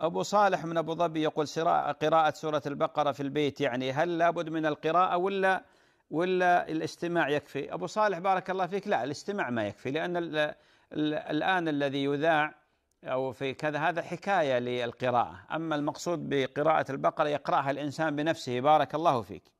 أبو صالح من أبو ظبي يقول قراءة سورة البقرة في البيت يعني هل لابد من القراءة ولا ولا الاستماع يكفي أبو صالح بارك الله فيك لا الاستماع ما يكفي لأن الـ الـ الآن الذي يذاع أو في كذا هذا حكاية للقراءة أما المقصود بقراءة البقرة يقرأها الإنسان بنفسه بارك الله فيك